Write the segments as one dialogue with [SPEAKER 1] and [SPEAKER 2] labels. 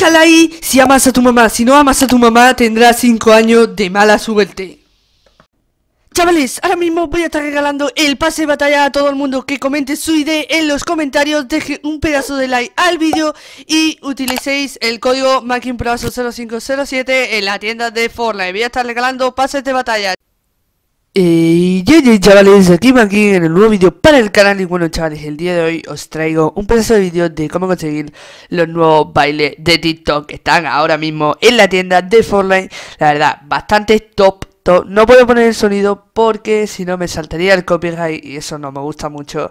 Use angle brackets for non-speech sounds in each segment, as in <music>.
[SPEAKER 1] Déjala ahí si amas a tu mamá. Si no amas a tu mamá, tendrás 5 años de mala suerte. Chavales, ahora mismo voy a estar regalando el pase de batalla a todo el mundo que comente su idea en los comentarios, deje un pedazo de like al vídeo y utilicéis el código makinpro 0507 en la tienda de Fortnite. Voy a estar regalando pases de batalla. Eh, y yo chavales, aquí aquí en el nuevo vídeo para el canal y bueno chavales, el día de hoy os traigo un pedazo de vídeo de cómo conseguir los nuevos bailes de TikTok que están ahora mismo en la tienda de Fortnite, la verdad, bastante top no puedo poner el sonido porque si no me saltaría el copyright y eso no me gusta mucho.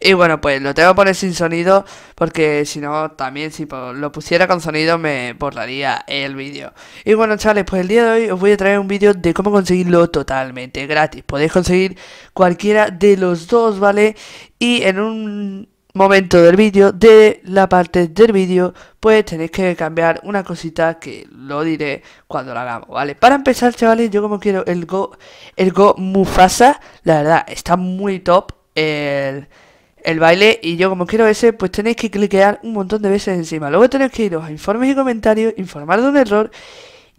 [SPEAKER 1] Y bueno, pues lo tengo que poner sin sonido porque si no también si lo pusiera con sonido me borraría el vídeo. Y bueno chavales, pues el día de hoy os voy a traer un vídeo de cómo conseguirlo totalmente gratis. Podéis conseguir cualquiera de los dos, ¿vale? Y en un momento del vídeo, de la parte del vídeo, pues tenéis que cambiar una cosita que lo diré cuando lo hagamos, ¿vale? Para empezar, chavales, yo como quiero el Go, el Go Mufasa, la verdad, está muy top el, baile y yo como quiero ese, pues tenéis que cliquear un montón de veces encima. Luego tenéis que iros a informes y comentarios, informar de un error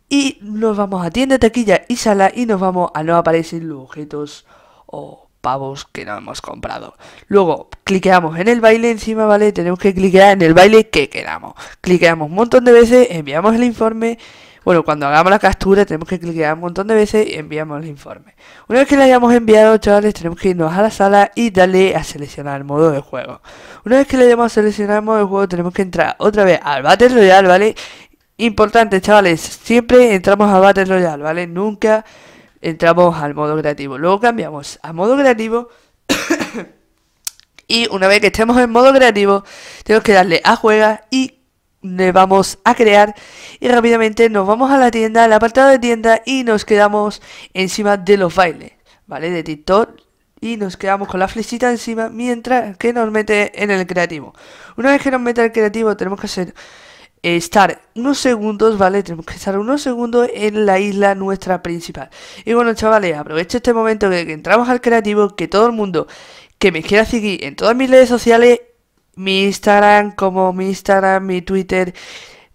[SPEAKER 1] y nos vamos a tienda, taquilla y sala y nos vamos a no aparecer los objetos o pavos que no hemos comprado. Luego, cliqueamos en el baile encima, ¿vale? Tenemos que cliquear en el baile que queramos. Cliqueamos un montón de veces, enviamos el informe. Bueno, cuando hagamos la captura tenemos que cliquear un montón de veces y enviamos el informe. Una vez que le hayamos enviado, chavales, tenemos que irnos a la sala y darle a seleccionar el modo de juego. Una vez que le hayamos seleccionado el modo de juego, tenemos que entrar otra vez al Battle Royale, ¿vale? Importante, chavales, siempre entramos al Battle Royale, ¿vale? Nunca entramos al modo creativo. Luego cambiamos a modo creativo. <coughs> y una vez que estemos en modo creativo, tenemos que darle a juega y le vamos a crear. Y rápidamente nos vamos a la tienda, al apartado de tienda y nos quedamos encima de los bailes, ¿vale? De TikTok. Y nos quedamos con la flechita encima mientras que nos mete en el creativo. Una vez que nos mete al creativo tenemos que hacer eh, estar unos segundos, ¿vale? Tenemos que estar unos segundos en la isla nuestra principal. Y bueno, chavales, aprovecho este momento que, entramos al creativo, que todo el mundo que me quiera seguir en todas mis redes sociales, mi Instagram, como mi Instagram, mi Twitter,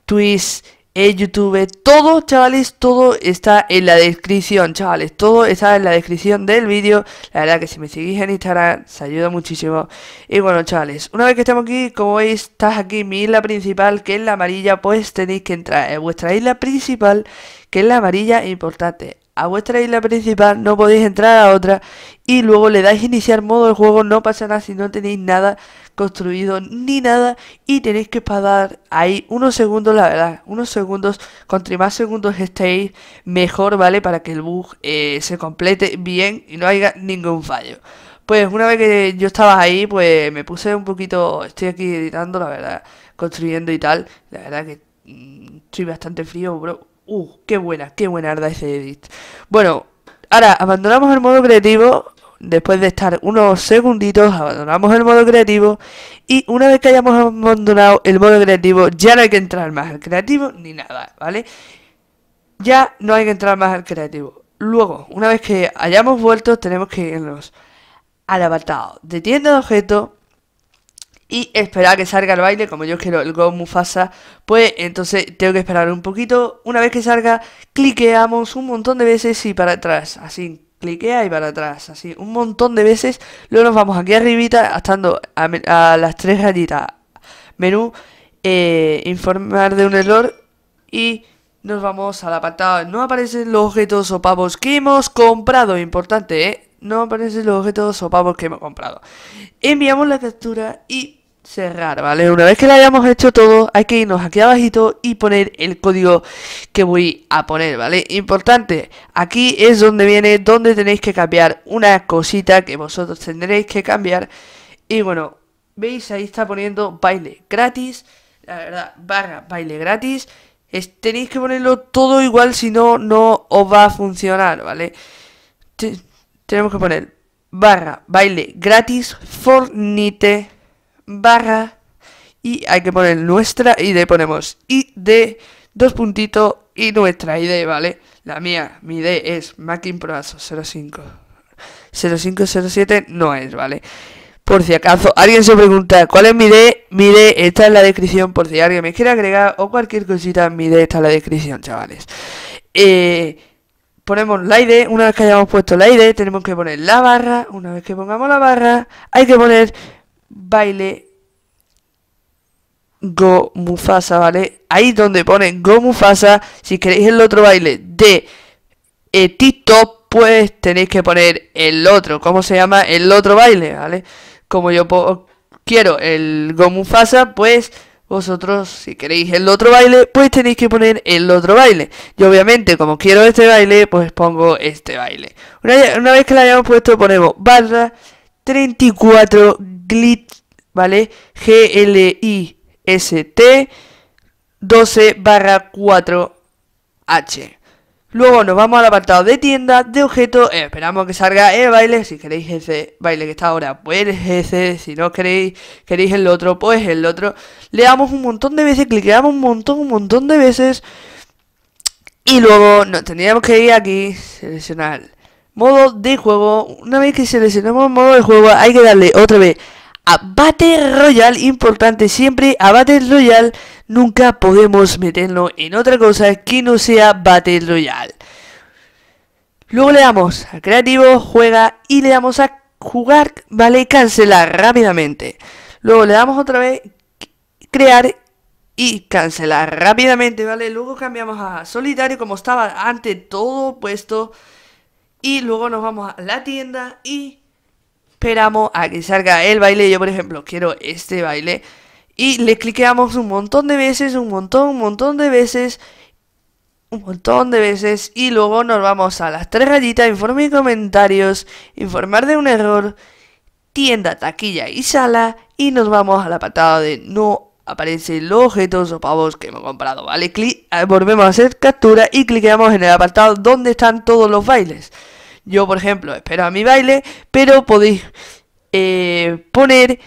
[SPEAKER 1] Twitch en YouTube, todo, chavales, todo está en la descripción, chavales, todo está en la descripción del vídeo. La verdad que si me seguís en Instagram, se ayuda muchísimo. Y bueno, chavales, una vez que estamos aquí, como veis, estás aquí mi isla principal, que es la amarilla, pues tenéis que entrar en vuestra isla principal, que es la amarilla e importante. A vuestra isla principal no podéis entrar a otra y luego le dais iniciar modo el juego, no pasa nada si no tenéis nada construido ni nada y tenéis que pagar ahí unos segundos, la verdad, unos segundos, contra más segundos estéis, mejor, ¿vale? Para que el bug eh, se complete bien y no haya ningún fallo. Pues una vez que yo estaba ahí, pues me puse un poquito, estoy aquí editando, la verdad, construyendo y tal, la verdad que mm, estoy bastante frío, bro. Uh, qué buena, qué buena arda ese edit. Bueno, ahora abandonamos el modo creativo después de estar unos segunditos, abandonamos el modo creativo y una vez que hayamos abandonado el modo creativo, ya no hay que entrar más al creativo ni nada, ¿vale? Ya no hay que entrar más al creativo. Luego, una vez que hayamos vuelto, tenemos que irnos al apartado de tienda de objetos y esperar que salga el baile, como yo quiero el Go Mufasa, pues entonces tengo que esperar un poquito. Una vez que salga, cliqueamos un montón de veces y para atrás, así cliquea ahí para atrás, así, un montón de veces. Luego nos vamos aquí arribita, estando a, las tres rayitas, menú, eh, informar de un error y nos vamos al apartado. No aparecen los objetos o pavos que hemos comprado, importante, ¿eh? No aparecen los objetos o pavos que hemos comprado. Enviamos la captura y cerrar, ¿vale? Una vez que lo hayamos hecho todo, hay que irnos aquí abajito y poner el código que voy a poner, ¿vale? Importante, aquí es donde viene, donde tenéis que cambiar una cosita que vosotros tendréis que cambiar. Y bueno, veis, ahí está poniendo baile gratis, la verdad, barra baile gratis. tenéis que ponerlo todo igual, si no, no os va a funcionar, ¿vale? tenemos que poner barra baile gratis Fornite barra y hay que poner nuestra ID ponemos ID, dos puntitos y nuestra ID, ¿vale? La mía, mi ID es Macinproaso 05. 0507 no es, ¿vale? Por si acaso alguien se pregunta cuál es mi ID, mi ID está en la descripción por si alguien me quiere agregar o cualquier cosita, mi ID está en la descripción, chavales. Eh, ponemos la ID, una vez que hayamos puesto la ID tenemos que poner la barra, una vez que pongamos la barra hay que poner baile Go Mufasa, ¿vale? Ahí donde pone Go Mufasa, si queréis el otro baile de eh, TikTok, pues tenéis que poner el otro, ¿cómo se llama? El otro baile, ¿vale? Como yo quiero el Go Mufasa, pues vosotros, si queréis el otro baile, pues tenéis que poner el otro baile. Y obviamente, como quiero este baile, pues pongo este baile. Una, una vez que lo hayamos puesto, ponemos barra 34 GLIT, ¿vale? G-L-I-S-T 12 barra 4H. Luego nos vamos al apartado de tienda, de objeto, eh, esperamos que salga el baile, si queréis ese baile que está ahora, pues ese, si no queréis, queréis el otro, pues el otro. Le damos un montón de veces, clickeamos un montón, un montón de veces. Y luego nos tendríamos que ir aquí, seleccionar Modo de juego. Una vez que seleccionamos modo de juego, hay que darle otra vez a Battle Royale. Importante siempre a Battle Royale. Nunca podemos meterlo en otra cosa que no sea Battle Royale. Luego le damos a creativo, juega y le damos a jugar, vale, cancelar rápidamente. Luego le damos otra vez crear y cancelar rápidamente, vale. Luego cambiamos a solitario como estaba antes todo puesto. Y luego nos vamos a la tienda y esperamos a que salga el baile. Yo, por ejemplo, quiero este baile. Y le cliqueamos un montón de veces, un montón, un montón de veces, un montón de veces. Y luego nos vamos a las tres rayitas, informe y comentarios, informar de un error, tienda, taquilla y sala. Y nos vamos a la patada de no aparecen los objetos o pavos que hemos comprado, ¿vale? Clic, ah, volvemos a hacer captura y cliqueamos en el apartado donde están todos los bailes. Yo, por ejemplo, espero a mi baile, pero podéis eh, poner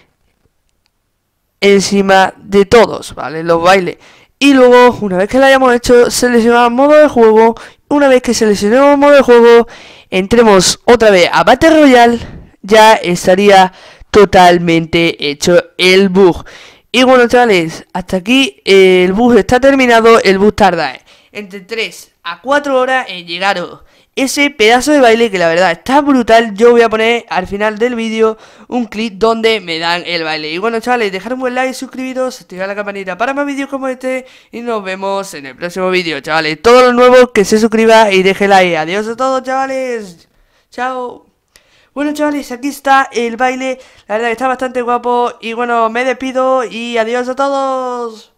[SPEAKER 1] encima de todos, ¿vale? Los bailes. Y luego, una vez que lo hayamos hecho, seleccionamos modo de juego. Una vez que seleccionemos modo de juego, entremos otra vez a Battle Royale. Ya estaría totalmente hecho el bug. Y bueno, chavales, hasta aquí el bug está terminado. El bug tarda entre 3 a 4 horas en llegaros ese pedazo de baile que la verdad está brutal. Yo voy a poner al final del vídeo un clip donde me dan el baile. Y bueno, chavales, dejar un buen like, suscribiros, activa la campanita para más vídeos como este. Y nos vemos en el próximo vídeo, chavales. Todos los nuevos que se suscriba y deje like. Adiós a todos, chavales. Chao. Bueno, chavales, aquí está el baile. La verdad está bastante guapo. Y bueno, me despido y adiós a todos.